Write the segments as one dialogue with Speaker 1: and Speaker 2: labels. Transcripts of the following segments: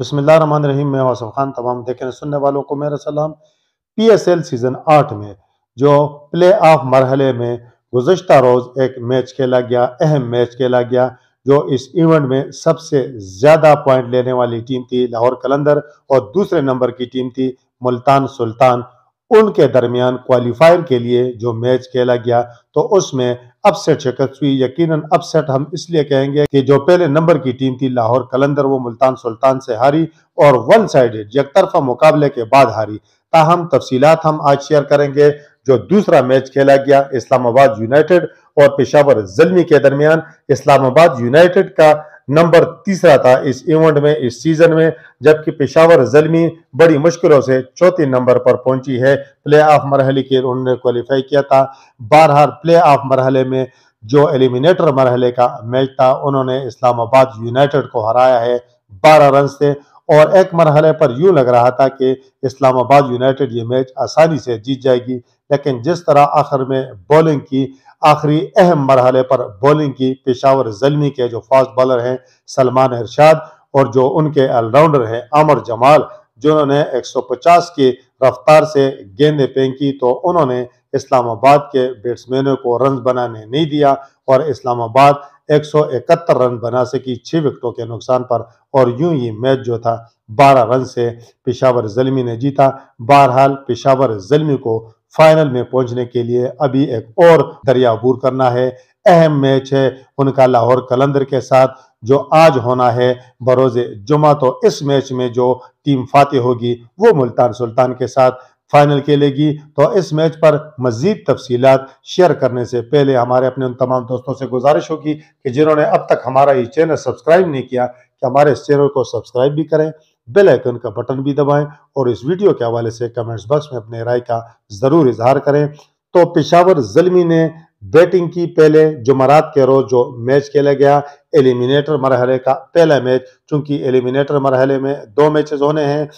Speaker 1: बसमिल्ल रहीम मैं वसफ़ खान तमाम देखने सुनने वालों को मेरा सलाम पी एस एल सीज़न आठ में जो प्ले ऑफ मरहले में गुजशत रोज़ एक मैच खेला गया अहम मैच खेला गया जो इस इवेंट में सबसे ज़्यादा पॉइंट लेने वाली टीम थी लाहौर कलंदर और दूसरे नंबर की टीम थी मुल्तान सुल्तान उनके दरमियान क्वालिफायर के लिए जो मैच खेला गया तो उसमें अपसेट शिकस्त हुई यकीनन अपसेट हम इसलिए कहेंगे कि जो पहले नंबर की टीम थी लाहौर कलंदर वो मुल्तान सुल्तान से हारी और वन साइडेड यकतरफा मुकाबले के बाद हारी ताहम तफसीत हम आज शेयर करेंगे जो दूसरा मैच खेला गया इस्लामाबाद यूनाइटेड और पेशावर जलमी के दरमियान इस्लामाबाद यूनाइटेड का नंबर तीसरा था इस इवेंट में इस सीजन में जबकि पेशावर जलमी बड़ी मुश्किलों से चौथे नंबर पर पहुंची है प्ले ऑफ मरहले के उन्होंने क्वालिफाई किया था बारह प्ले ऑफ मरहले में जो एलिमिनेटर मरहले का मैच था उन्होंने इस्लामाबाद यूनाइटेड को हराया है बारह रन से और एक मरहले पर यूं लग रहा था कि इस्लामाबाद यूनाइटेड ये मैच आसानी से जीत जाएगी लेकिन जिस तरह आखिर में बॉलिंग की आखिरी अहम मरहले पर बॉलिंग की पेशावर जलमी के जो फास्ट बॉलर हैं सलमान इरशाद और जो उनके ऑलराउंडर हैं अमर जमाल जिन्होंने 150 की रफ्तार से गेंदें फेंकी तो उन्होंने इस्लामाबाद के बैट्समैनों को रन बनाने नहीं दिया और इस्लामाबाद 171 रन बना सकी छः विकेटों के नुकसान पर और यूं ही मैच जो था 12 रन से पेशावर जलमी ने जीता बहरहाल पेशावर जलमी को फाइनल में पहुंचने के लिए अभी एक और दरिया अबूर करना है अहम मैच है उनका लाहौर कलंदर के साथ जो आज होना है बरोज़ जुमा तो इस मैच में जो टीम फातह होगी वो मुल्तान सुल्तान के साथ फाइनल खेलेगी तो इस मैच पर मज़ीद तफसीत शेयर करने से पहले हमारे अपने उन तमाम दोस्तों से गुजारिश होगी कि जिन्होंने अब तक हमारा ये चैनल सब्सक्राइब नहीं किया कि हमारे इस चैनल को सब्सक्राइब भी करें बेल आइकन का बटन भी दबाएं और इस वीडियो के हवाले से कमेंट्स बॉक्स में अपने राय का ज़रूर इजहार करें तो पेशावर जलमी ने बैटिंग की पहले जुमरात के रोज जो मैच खेला गया एलिमिनेटर मरहले का पहला मैच चूंकि एलिमिनेटर मरहले में दो मैचेस होने हैं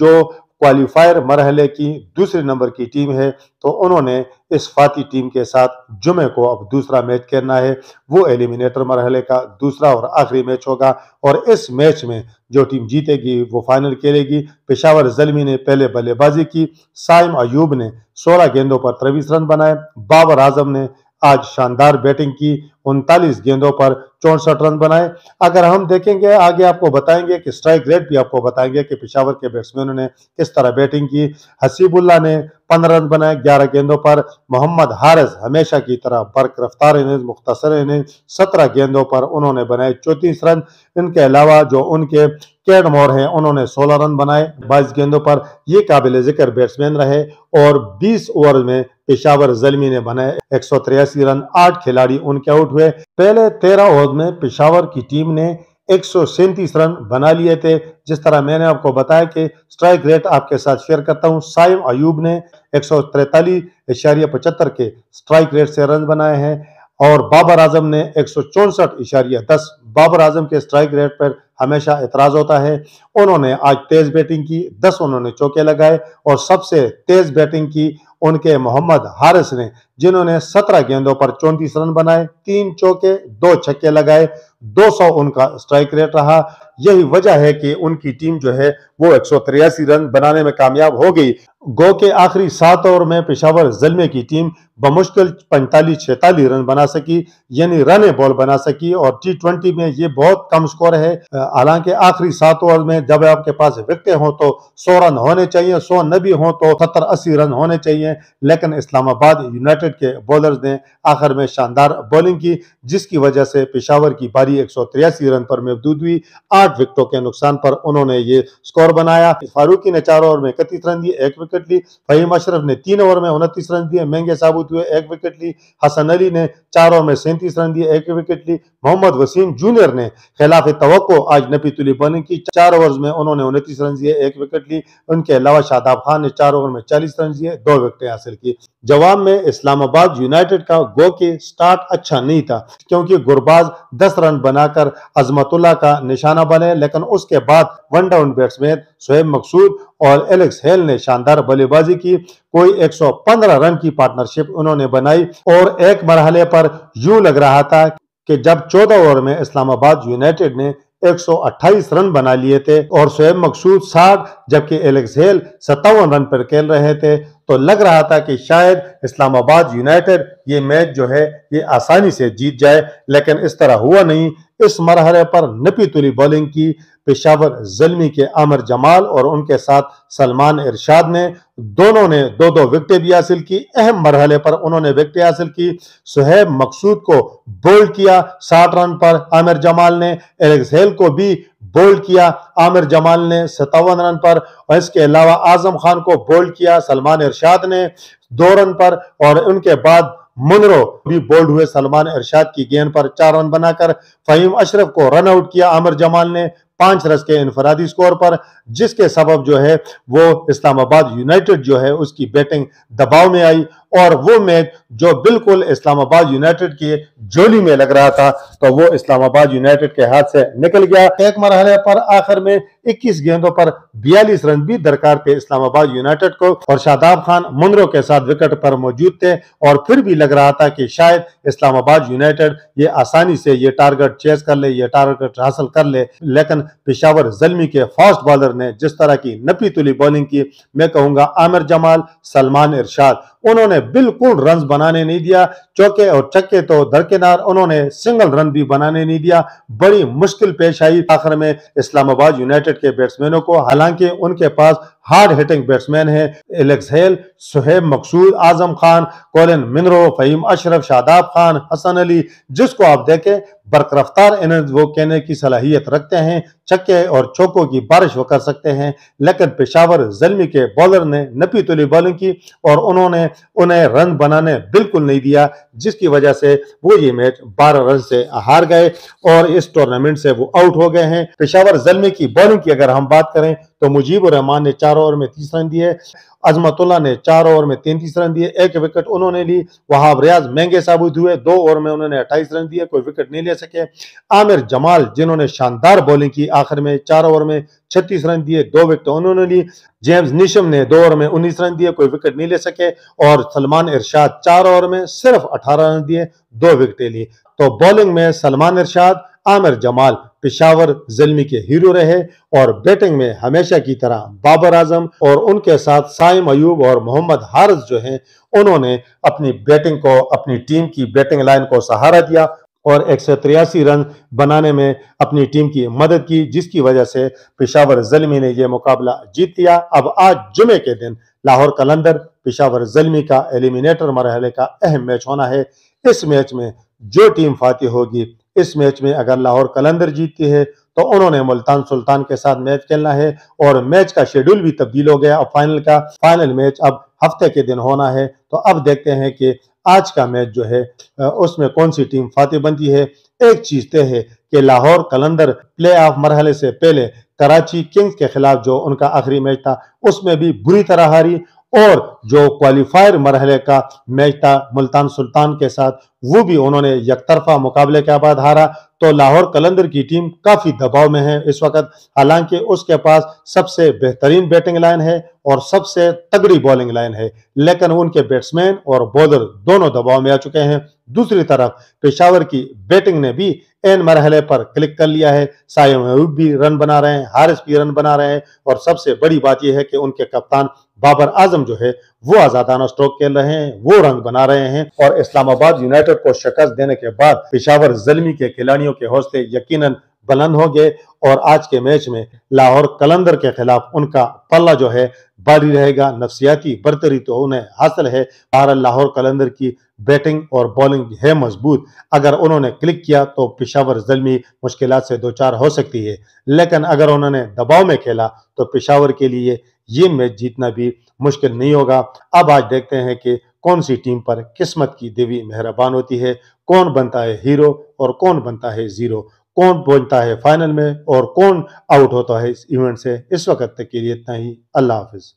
Speaker 1: जो क्वालिफायर मरहले की दूसरे नंबर की टीम है तो उन्होंने इस फाती टीम के साथ जुमे को अब दूसरा मैच खेलना है वो एलिमिनेटर मरहले का दूसरा और आखिरी मैच होगा और इस मैच में जो टीम जीतेगी वो फाइनल खेलेगी पेशावर जलमी ने पहले बल्लेबाजी की साइम अयूब ने 16 गेंदों पर तेवीस रन बनाए बाबर आजम ने आज शानदार बैटिंग की उनतालीस गेंदों पर चौसठ रन बनाए अगर हम देखेंगे आगे आपको बताएंगे कि स्ट्राइक रेट भी आपको बताएंगे कि पिशावर के बैट्समैनों ने किस तरह बैटिंग की हसीबुल्ला ने पंद्रह रन बनाए ग्यारह गेंदों पर मोहम्मद हारिस हमेशा की तरह बर्क रफ्तार इनिंग मुख्तर इनिंग सत्रह गेंदों पर उन्होंने बनाए चौंतीस रन इनके अलावा जो उनके कैड मोर हैं उन्होंने 16 रन बनाए 22 गेंदों पर ये काबिल जिक्र बैट्समैन रहे और 20 ओवर में पेशावर जलमी ने बनाए एक रन आठ खिलाड़ी उनके आउट हुए पहले 13 ओवर में पेशावर की टीम ने एक रन बना लिए थे जिस तरह मैंने आपको बताया कि स्ट्राइक रेट आपके साथ शेयर करता हूं साइम अयूब ने एक के स्ट्राइक रेट से रन बनाए हैं और बाबर आजम ने एक सौ बाबर आजम के स्ट्राइक रेट पर हमेशा इतराज होता है उन्होंने आज तेज बैटिंग की दस उन्होंने चौके लगाए और सबसे तेज बैटिंग की उनके मोहम्मद हारिस ने जिन्होंने सत्रह गेंदों पर चौंतीस रन बनाए तीन चौके दो छक्के लगाए 200 उनका स्ट्राइक रेट रहा यही वजह है कि उनकी टीम जो है वो एक रन बनाने में कामयाब हो गई गो के आखिरी सात ओवर में पेशावर जलमे की टीम बमुश्किल पैंतालीस छैतालीस रन बना सकी यानी रन बॉल बना सकी और टी ट्वेंटी में ये बहुत कम स्कोर है हालांकि आखिरी सात ओवर में जब आपके पास विकटे हों तो सौ रन होने चाहिए सौ न भी हों तो सत्तर अस्सी रन होने चाहिए लेकिन इस्लामाबाद यूनाइटेड के बॉलर ने आखिर में शानदार बॉलिंग की जिसकी वजह से पेशावर की बारी एक रन पर महदूद हुई आठ आठ विकेटों के नुकसान पर उन्होंने ये स्कोर बनाया फारूकी ने चार ओवर में इकतीस रन दिए एक विकेट ली फहीम अशरफ ने तीन ओवर में उनतीस रन दिए महंगे साबुत हुए एक विकेट ली हसन अली ने चार ओवर में सैंतीस रन दिए एक विकेट ली मोहम्मद वसीम जूनियर ने खिलाफ तो आज तुली बनी की चार ओवर में उन्होंने उनतीस रन दिए एक विकेट ली उनके अलावा शादाब खान ने चार ओवर में चालीस रन दिए दो विकेटें हासिल की जवाब में इस्लामाबाद यूनाइटेड का गो के स्टार्ट अच्छा नहीं था क्योंकि गुरबाज दस रन बनाकर अजमतुल्ला का निशाना बने लेकिन उसके बाद one down batsman Sohaib Maqsood और एलेक्स हेल ने शानदार बल्लेबाजी की कोई 115 रन की पार्टनरशिप उन्होंने बनाई और एक मरहले पर यू लग रहा था कि जब 14 ओवर में इस्लामाबाद यूनाइटेड ने 128 रन बना लिए थे और शोएब मकसूद साठ जबकि एलेक्स हेल सत्तावन रन पर खेल रहे थे तो लग रहा था कि शायद इस्लामाबाद यूनाइटेड ये मैच जो है ये आसानी से जीत जाए लेकिन इस तरह हुआ नहीं इस मरहले पर नपी तुली बॉलिंग की पेशावर जलमी के आमर जमाल और उनके साथ सलमान इरशाद ने दोनों ने दो दो विकटें भी हासिल की अहम मरहले पर उन्होंने विकटें हासिल की सुहेब मकसूद को बोल्ड किया साठ रन पर आमिर जमाल ने एलेक्स हेल को भी बोल्ड किया आमिर जमाल ने सतावन रन पर और इसके अलावा आजम खान को बोल्ड किया सलमान इरशाद ने दो रन पर और उनके बाद मुनरो भी बोल्ड हुए सलमान इरशाद की गेंद पर चार रन बनाकर फहीम अशरफ को रन आउट किया आमिर जमाल ने पांच रस के इनफरादी स्कोर पर जिसके सबब जो है वो इस्लामाबाद यूनाइटेड जो है उसकी बैटिंग दबाव में आई और वो मैच जो बिल्कुल इस्लामाबाद यूनाइटेड की जोली में लग रहा था तो वो इस्लामाबाद यूनाइटेड के हाथ से निकल गया एक मरहले पर आखिर में 21 गेंदों पर 42 रन भी दरकार थे इस्लामाबाद यूनाइटेड को और शादाब खान मुनरो के साथ विकेट पर मौजूद थे और फिर भी लग रहा था कि शायद इस्लामाबाद यूनाइटेड ये आसानी से ये टारगेट चेस कर ले ये टारगेट हासिल कर ले लेकिन पेशावर जलमी के फास्ट बॉलर ने जिस तरह की नपी तुली बॉलिंग की मैं कहूंगा आमिर जमाल सलमान इरशाद उन्होंने बिल्कुल रन बनाने नहीं दिया चौके और चक्के तो दरकिनार उन्होंने सिंगल रन भी बनाने नहीं दिया बड़ी मुश्किल पेश आई आखिर में इस्लामाबाद यूनाइटेड के बैट्समैनों को हालांकि उनके पास हार्ड हिटिंग बैट्समैन है Alex Hales Suhaib Maqsood Azam Khan Colin Munro Faheem Ashraf Shadab Khan Hasan Ali जिसको आप देखें बरकरफ्तार रफ्तार वो कहने की सलाहियत रखते हैं छक्के और चौकों की बारिश वो कर सकते हैं लेकिन पेशावर जलमी के बॉलर ने नपी तुली बॉलिंग की और उन्होंने उन्हें रन बनाने बिल्कुल नहीं दिया जिसकी वजह से वो ये मैच बारह रन से हार गए और इस टूर्नामेंट से वो आउट हो गए हैं पेशावर जलमी की बॉलिंग की अगर हम बात करें तो मुजीब रहमान ने चार ओवर में तीस रन दिए अजमतुल्ला ने चार ओवर में तैंतीस रन दिए एक विकेट उन्होंने ली वहाब रियाज महंगे साबित हुए दो ओवर में उन्होंने अट्ठाईस रन दिए कोई विकेट नहीं ले सके आमिर जमाल जिन्होंने शानदार बॉलिंग की आखिर में चार ओवर में छत्तीस रन दिए दो विकेट उन्होंने ली जेम्स निशम ने दो ओवर में उन्नीस रन दिए कोई विकेट नहीं ले सके और सलमान इरशाद चार ओवर में सिर्फ अठारह रन दिए दो विकेटें ली तो बॉलिंग में सलमान इरशाद आमिर जमाल पिशावर जलमी के हीरो रहे और बैटिंग में हमेशा की तरह बाबर आजम और उनके साथ साइम अयूब और मोहम्मद हारस जो हैं उन्होंने अपनी बैटिंग को अपनी टीम की बैटिंग लाइन को सहारा दिया और एक रन बनाने में अपनी टीम की मदद की जिसकी वजह से पिशावर जलमी ने यह मुकाबला जीत लिया अब आज जुमे के दिन लाहौर कलंदर पिशावर जलमी का एलिमिनेटर मरहले का अहम मैच होना है इस मैच में जो टीम फातह होगी इस मैच में अगर लाहौर कलंदर जीतती है तो उन्होंने मुल्तान सुल्तान के साथ मैच खेलना है और मैच का शेड्यूल भी तब्दील हो गया और फाइनल का फाइनल मैच अब हफ्ते के दिन होना है तो अब देखते हैं कि आज का मैच जो है उसमें कौन सी टीम फाते बनती है एक चीज तय है कि लाहौर कलंदर प्ले ऑफ मरहले से पहले कराची किंग्स के खिलाफ जो उनका आखिरी मैच था उसमें भी बुरी तरह हारी और जो क्वालिफायर मरहले का मैच था मुल्तान सुल्तान के साथ वो भी उन्होंने एक तरफा मुकाबले के बाद हारा तो लाहौर कलंदर की टीम काफ़ी दबाव में है इस वक्त हालांकि उसके पास सबसे बेहतरीन बैटिंग लाइन है और सबसे तगड़ी बॉलिंग लाइन है लेकिन उनके बैट्समैन और बॉलर दोनों दबाव में आ चुके हैं दूसरी तरफ पेशावर की बैटिंग ने भी एन मरहले पर क्लिक कर लिया है सायम भी रन बना रहे हैं हारिस भी रन बना रहे हैं और सबसे बड़ी बात यह है कि उनके कप्तान बाबर आजम जो है वो आजादाना स्ट्रोक खेल रहे हैं वो रंग बना रहे हैं और इस्लामाबाद यूनाइटेड को शिकस्त देने के बाद पिशावर जलमी के खिलाड़ियों के हौसले यकीन बुलंद हो गए और आज के मैच में लाहौर कलंदर के खिलाफ उनका पल्ला जो है बारी रहेगा नफसियाती बरतरी तो उन्हें हासिल है भारत लाहौर कलंदर की बैटिंग और बॉलिंग है मजबूत अगर उन्होंने क्लिक किया तो पिशावर जलमी मुश्किल से दो चार हो सकती है लेकिन अगर उन्होंने दबाव में खेला तो पिशावर के लिए ये मैच जीतना भी मुश्किल नहीं होगा अब आज देखते हैं कि कौन सी टीम पर किस्मत की देवी मेहरबान होती है कौन बनता है हीरो और कौन बनता है जीरो कौन पहुंचता है फाइनल में और कौन आउट होता है इस इवेंट से इस वक्त तक के लिए इतना ही अल्लाह हाफिज़